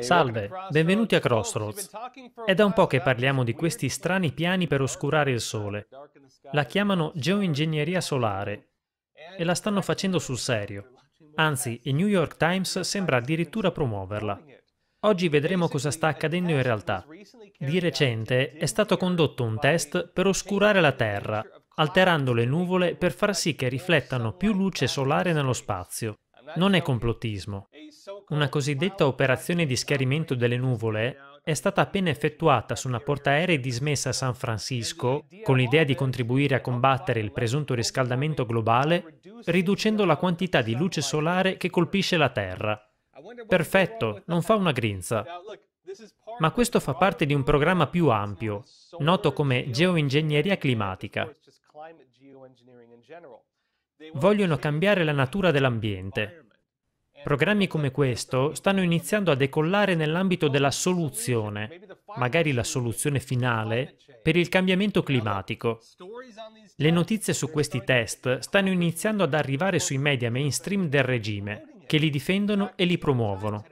Salve, benvenuti a Crossroads. È da un po' che parliamo di questi strani piani per oscurare il Sole. La chiamano geoingegneria solare e la stanno facendo sul serio. Anzi, il New York Times sembra addirittura promuoverla. Oggi vedremo cosa sta accadendo in realtà. Di recente è stato condotto un test per oscurare la Terra, alterando le nuvole per far sì che riflettano più luce solare nello spazio. Non è complottismo. Una cosiddetta operazione di schiarimento delle nuvole è stata appena effettuata su una portaerei dismessa a San Francisco con l'idea di contribuire a combattere il presunto riscaldamento globale riducendo la quantità di luce solare che colpisce la Terra. Perfetto, non fa una grinza. Ma questo fa parte di un programma più ampio, noto come geoingegneria climatica. Vogliono cambiare la natura dell'ambiente, Programmi come questo stanno iniziando a decollare nell'ambito della soluzione, magari la soluzione finale, per il cambiamento climatico. Le notizie su questi test stanno iniziando ad arrivare sui media mainstream del regime, che li difendono e li promuovono.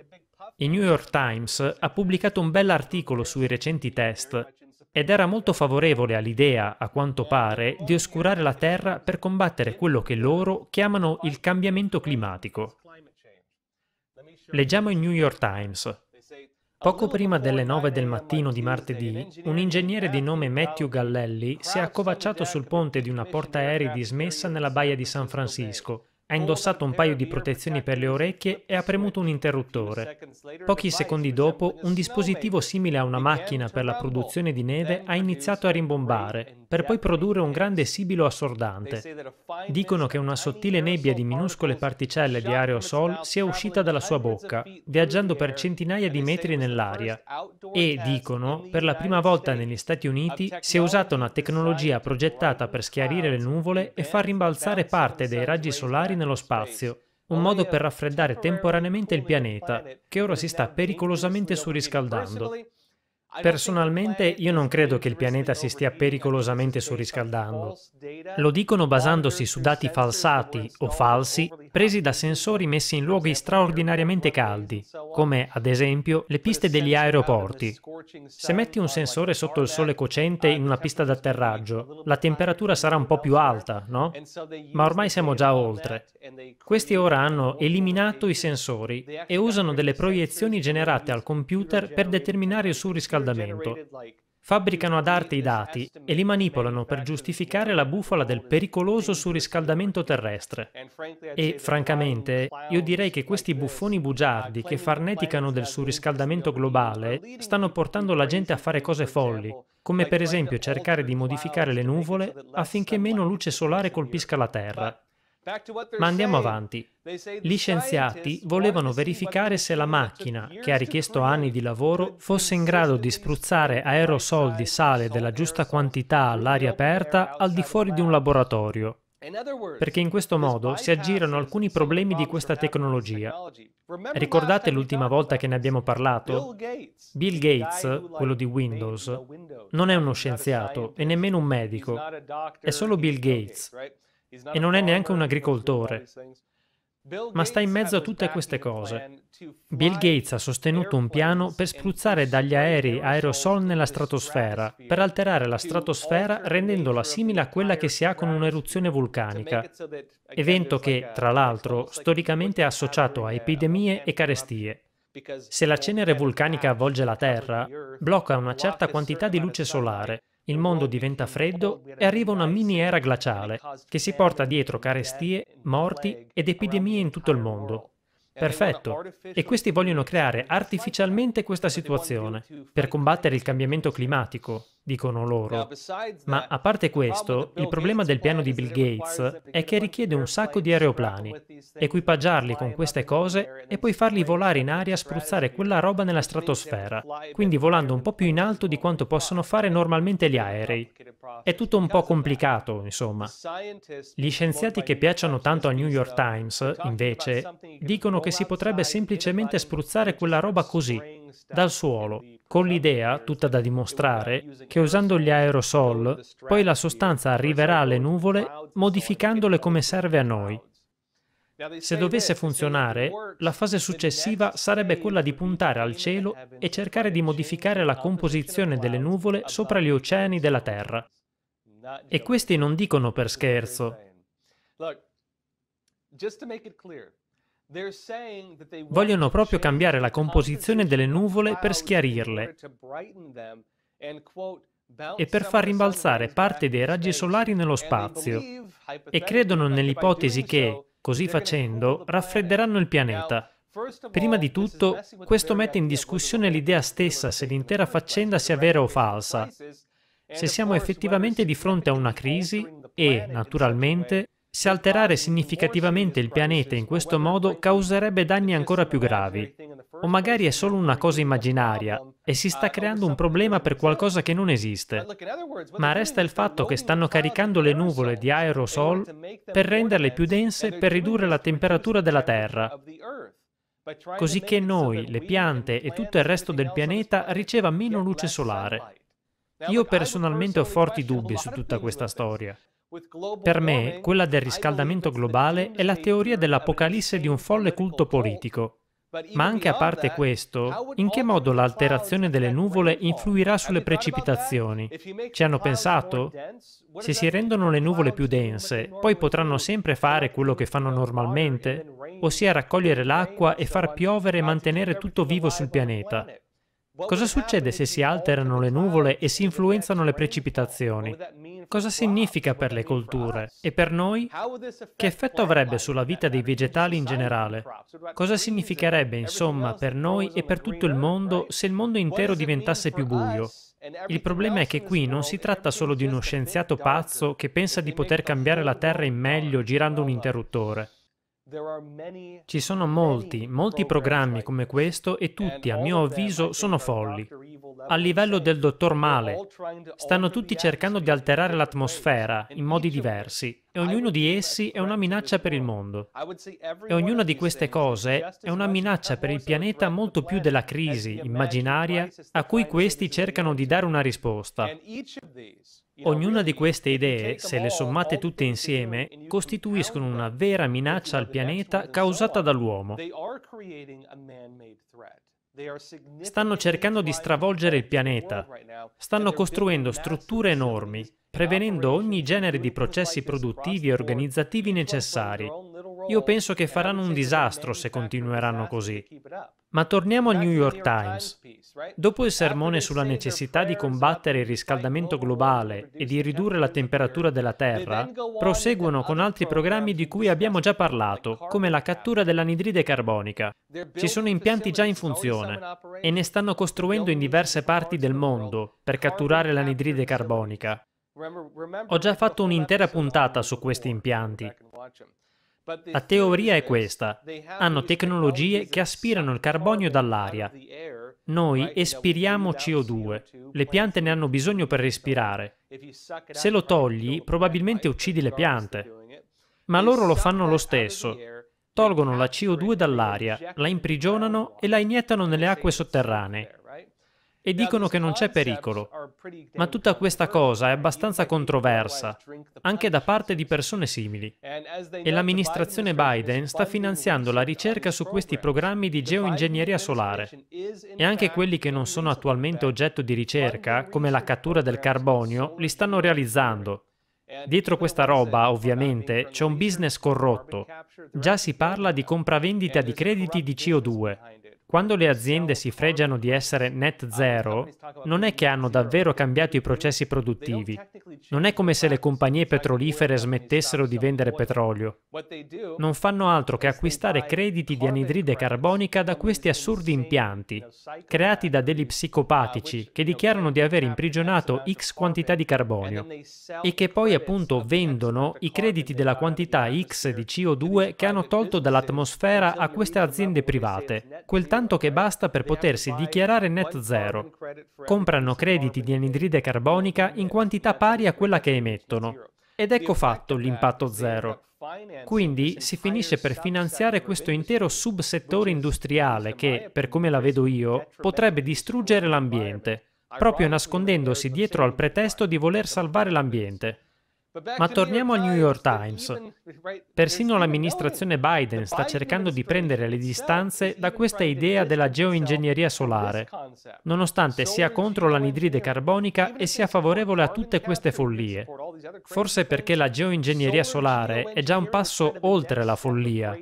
Il New York Times ha pubblicato un bell'articolo sui recenti test ed era molto favorevole all'idea, a quanto pare, di oscurare la Terra per combattere quello che loro chiamano il cambiamento climatico. Leggiamo il New York Times. Poco prima delle 9 del mattino di martedì, un ingegnere di nome Matthew Gallelli si è accovacciato sul ponte di una portaerei dismessa nella baia di San Francisco ha indossato un paio di protezioni per le orecchie e ha premuto un interruttore. Pochi secondi dopo, un dispositivo simile a una macchina per la produzione di neve ha iniziato a rimbombare, per poi produrre un grande sibilo assordante. Dicono che una sottile nebbia di minuscole particelle di aerosol sia uscita dalla sua bocca, viaggiando per centinaia di metri nell'aria. E, dicono, per la prima volta negli Stati Uniti si è usata una tecnologia progettata per schiarire le nuvole e far rimbalzare parte dei raggi solari nello spazio, un modo per raffreddare temporaneamente il pianeta, che ora si sta pericolosamente surriscaldando. Personalmente io non credo che il pianeta si stia pericolosamente surriscaldando. Lo dicono basandosi su dati falsati o falsi presi da sensori messi in luoghi straordinariamente caldi, come ad esempio le piste degli aeroporti. Se metti un sensore sotto il sole cocente in una pista d'atterraggio, la temperatura sarà un po' più alta, no? Ma ormai siamo già oltre. Questi ora hanno eliminato i sensori e usano delle proiezioni generate al computer per determinare il surriscaldamento. Fabbricano ad arte i dati e li manipolano per giustificare la bufala del pericoloso surriscaldamento terrestre. E, francamente, io direi che questi buffoni bugiardi che farneticano del surriscaldamento globale stanno portando la gente a fare cose folli, come per esempio cercare di modificare le nuvole affinché meno luce solare colpisca la Terra. Ma andiamo avanti. Gli scienziati volevano verificare se la macchina, che ha richiesto anni di lavoro, fosse in grado di spruzzare aerosol di sale della giusta quantità all'aria aperta al di fuori di un laboratorio. Perché in questo modo si aggirano alcuni problemi di questa tecnologia. Ricordate l'ultima volta che ne abbiamo parlato? Bill Gates, quello di Windows, non è uno scienziato e nemmeno un medico, è solo Bill Gates e non è neanche un agricoltore, ma sta in mezzo a tutte queste cose. Bill Gates ha sostenuto un piano per spruzzare dagli aerei aerosol nella stratosfera, per alterare la stratosfera rendendola simile a quella che si ha con un'eruzione vulcanica, evento che, tra l'altro, storicamente è associato a epidemie e carestie. Se la cenere vulcanica avvolge la Terra, blocca una certa quantità di luce solare il mondo diventa freddo e arriva una mini era glaciale che si porta dietro carestie, morti ed epidemie in tutto il mondo. Perfetto. E questi vogliono creare artificialmente questa situazione per combattere il cambiamento climatico, dicono loro. Ma a parte questo, il problema del piano di Bill Gates è che richiede un sacco di aeroplani, equipaggiarli con queste cose e poi farli volare in aria a spruzzare quella roba nella stratosfera, quindi volando un po' più in alto di quanto possono fare normalmente gli aerei. È tutto un po' complicato, insomma. Gli scienziati che piacciono tanto al New York Times, invece, dicono che si potrebbe semplicemente spruzzare quella roba così, dal suolo, con l'idea, tutta da dimostrare, che usando gli aerosol, poi la sostanza arriverà alle nuvole modificandole come serve a noi. Se dovesse funzionare, la fase successiva sarebbe quella di puntare al cielo e cercare di modificare la composizione delle nuvole sopra gli oceani della Terra. E questi non dicono per scherzo. Vogliono proprio cambiare la composizione delle nuvole per schiarirle e per far rimbalzare parte dei raggi solari nello spazio e credono nell'ipotesi che, così facendo, raffredderanno il pianeta. Prima di tutto, questo mette in discussione l'idea stessa se l'intera faccenda sia vera o falsa, se siamo effettivamente di fronte a una crisi e, naturalmente, se alterare significativamente il pianeta in questo modo causerebbe danni ancora più gravi. O magari è solo una cosa immaginaria e si sta creando un problema per qualcosa che non esiste. Ma resta il fatto che stanno caricando le nuvole di aerosol per renderle più dense per ridurre la temperatura della Terra così che noi, le piante e tutto il resto del pianeta riceva meno luce solare. Io personalmente ho forti dubbi su tutta questa storia. Per me, quella del riscaldamento globale è la teoria dell'apocalisse di un folle culto politico. Ma anche a parte questo, in che modo l'alterazione delle nuvole influirà sulle precipitazioni? Ci hanno pensato? Se si rendono le nuvole più dense, poi potranno sempre fare quello che fanno normalmente, ossia raccogliere l'acqua e far piovere e mantenere tutto vivo sul pianeta. Cosa succede se si alterano le nuvole e si influenzano le precipitazioni? Cosa significa per le colture? E per noi? Che effetto avrebbe sulla vita dei vegetali in generale? Cosa significherebbe, insomma, per noi e per tutto il mondo se il mondo intero diventasse più buio? Il problema è che qui non si tratta solo di uno scienziato pazzo che pensa di poter cambiare la Terra in meglio girando un interruttore. Ci sono molti, molti programmi come questo e tutti, a mio avviso, sono folli. A livello del dottor Male, stanno tutti cercando di alterare l'atmosfera in modi diversi e ognuno di essi è una minaccia per il mondo. E ognuna di queste cose è una minaccia per il pianeta molto più della crisi immaginaria a cui questi cercano di dare una risposta. Ognuna di queste idee, certo se le sommate tutte insieme, costituiscono una vera minaccia al pianeta causata dall'uomo. Stanno cercando di stravolgere il pianeta, stanno costruendo strutture enormi, prevenendo ogni genere di processi produttivi e organizzativi necessari. Io penso che faranno un disastro se continueranno così. Ma torniamo al New York Times. Dopo il sermone sulla necessità di combattere il riscaldamento globale e di ridurre la temperatura della Terra, proseguono con altri programmi di cui abbiamo già parlato, come la cattura dell'anidride carbonica. Ci sono impianti già in funzione e ne stanno costruendo in diverse parti del mondo per catturare l'anidride carbonica. Ho già fatto un'intera puntata su questi impianti. La teoria è questa. Hanno tecnologie che aspirano il carbonio dall'aria. Noi espiriamo CO2. Le piante ne hanno bisogno per respirare. Se lo togli, probabilmente uccidi le piante. Ma loro lo fanno lo stesso. Tolgono la CO2 dall'aria, la imprigionano e la iniettano nelle acque sotterranee e dicono che non c'è pericolo. Ma tutta questa cosa è abbastanza controversa, anche da parte di persone simili. E l'amministrazione Biden sta finanziando la ricerca su questi programmi di geoingegneria solare. E anche quelli che non sono attualmente oggetto di ricerca, come la cattura del carbonio, li stanno realizzando. Dietro questa roba, ovviamente, c'è un business corrotto. Già si parla di compravendita di crediti di CO2 quando le aziende si fregiano di essere net zero, non è che hanno davvero cambiato i processi produttivi. Non è come se le compagnie petrolifere smettessero di vendere petrolio. Non fanno altro che acquistare crediti di anidride carbonica da questi assurdi impianti, creati da degli psicopatici che dichiarano di aver imprigionato X quantità di carbonio e che poi appunto vendono i crediti della quantità X di CO2 che hanno tolto dall'atmosfera a queste aziende private. Quel tanto tanto che basta per potersi dichiarare net zero. Comprano crediti di anidride carbonica in quantità pari a quella che emettono. Ed ecco fatto l'impatto zero. Quindi si finisce per finanziare questo intero subsettore industriale che, per come la vedo io, potrebbe distruggere l'ambiente, proprio nascondendosi dietro al pretesto di voler salvare l'ambiente. Ma torniamo al New York Times. Persino l'amministrazione Biden sta cercando di prendere le distanze da questa idea della geoingegneria solare, nonostante sia contro l'anidride carbonica e sia favorevole a tutte queste follie. Forse perché la geoingegneria solare è già un passo oltre la follia.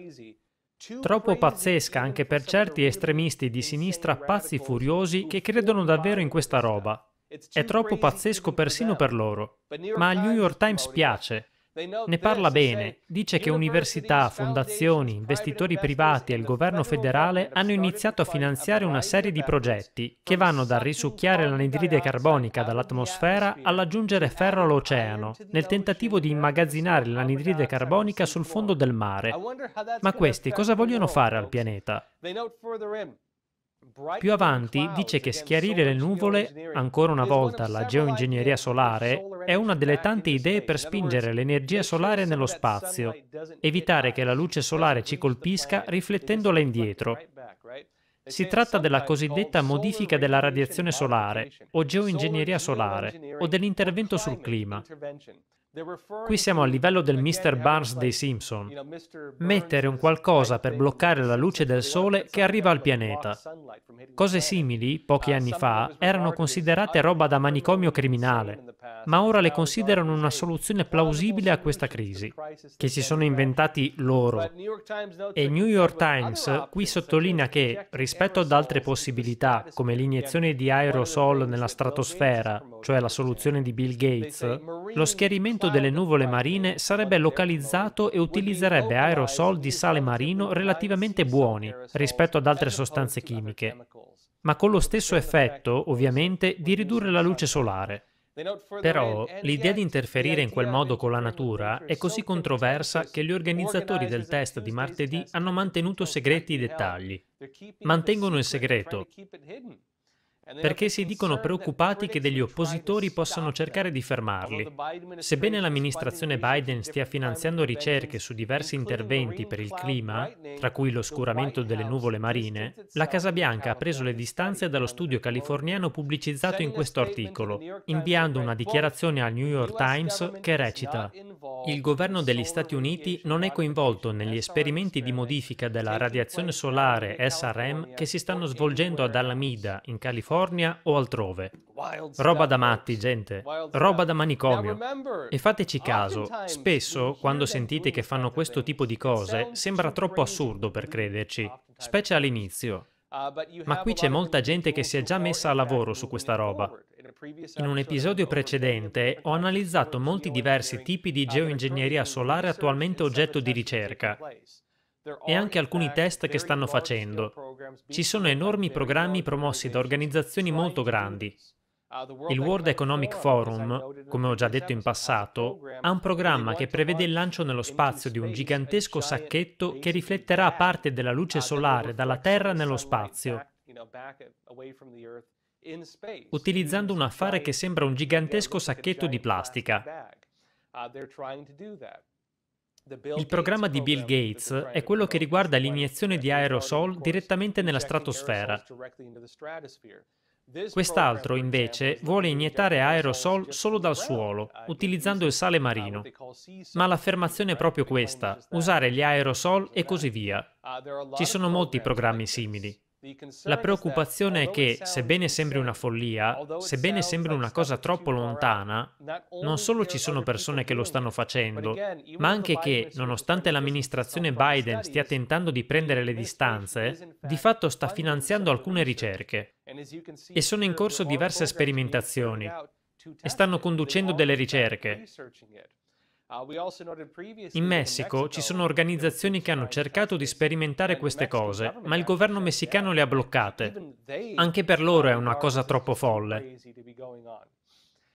Troppo pazzesca anche per certi estremisti di sinistra pazzi furiosi che credono davvero in questa roba. È troppo pazzesco persino per loro, ma al New York Times piace. Ne parla bene, dice che università, fondazioni, investitori privati e il governo federale hanno iniziato a finanziare una serie di progetti che vanno dal risucchiare l'anidride carbonica dall'atmosfera all'aggiungere ferro all'oceano, nel tentativo di immagazzinare l'anidride carbonica sul fondo del mare. Ma questi cosa vogliono fare al pianeta? Più avanti dice che schiarire le nuvole, ancora una volta la geoingegneria solare, è una delle tante idee per spingere l'energia solare nello spazio, evitare che la luce solare ci colpisca riflettendola indietro. Si tratta della cosiddetta modifica della radiazione solare, o geoingegneria solare, o dell'intervento sul clima. Qui siamo al livello del Mr. Barnes dei Simpson. Mettere un qualcosa per bloccare la luce del sole che arriva al pianeta. Cose simili, pochi anni fa, erano considerate roba da manicomio criminale ma ora le considerano una soluzione plausibile a questa crisi, che si sono inventati loro. E New York Times qui sottolinea che, rispetto ad altre possibilità, come l'iniezione di aerosol nella stratosfera, cioè la soluzione di Bill Gates, lo schiarimento delle nuvole marine sarebbe localizzato e utilizzerebbe aerosol di sale marino relativamente buoni rispetto ad altre sostanze chimiche, ma con lo stesso effetto, ovviamente, di ridurre la luce solare. Però l'idea di interferire in quel modo con la natura è così controversa che gli organizzatori del test di martedì hanno mantenuto segreti i dettagli. Mantengono il segreto perché si dicono preoccupati che degli oppositori possano cercare di fermarli. Sebbene l'amministrazione Biden stia finanziando ricerche su diversi interventi per il clima, tra cui l'oscuramento delle nuvole marine, la Casa Bianca ha preso le distanze dallo studio californiano pubblicizzato in questo articolo, inviando una dichiarazione al New York Times che recita Il governo degli Stati Uniti non è coinvolto negli esperimenti di modifica della radiazione solare SRM che si stanno svolgendo ad Alameda, in California, California o altrove. Roba da matti, gente. Roba da manicomio. E fateci caso, spesso quando sentite che fanno questo tipo di cose sembra troppo assurdo per crederci, specie all'inizio. Uh, Ma qui c'è molta gente che si è già messa a lavoro su questa roba. In un episodio precedente ho analizzato molti diversi tipi di geoingegneria solare attualmente oggetto di ricerca e anche alcuni test che stanno facendo. Ci sono enormi programmi promossi da organizzazioni molto grandi. Uh, il World Economic Forum, come ho già detto in passato, ha un programma che prevede il lancio nello spazio di un gigantesco sacchetto che rifletterà parte della uh, luce solare dalla Terra nello spazio utilizzando un affare che sembra un gigantesco sacchetto di plastica. Il programma di Bill Gates è quello che riguarda l'iniezione di aerosol direttamente nella stratosfera. Quest'altro, invece, vuole iniettare aerosol solo dal suolo, utilizzando il sale marino. Ma l'affermazione è proprio questa, usare gli aerosol e così via. Ci sono molti programmi simili. La preoccupazione è che, sebbene sembri una follia, sebbene sembri una cosa troppo lontana, non solo ci sono persone che lo stanno facendo, ma anche che, nonostante l'amministrazione Biden stia tentando di prendere le distanze, di fatto sta finanziando alcune ricerche. E sono in corso diverse sperimentazioni. E stanno conducendo delle ricerche. Uh, in Messico ci sono organizzazioni che hanno cercato di sperimentare queste cose, ma il governo messicano le ha bloccate. Anche per loro è una cosa troppo folle.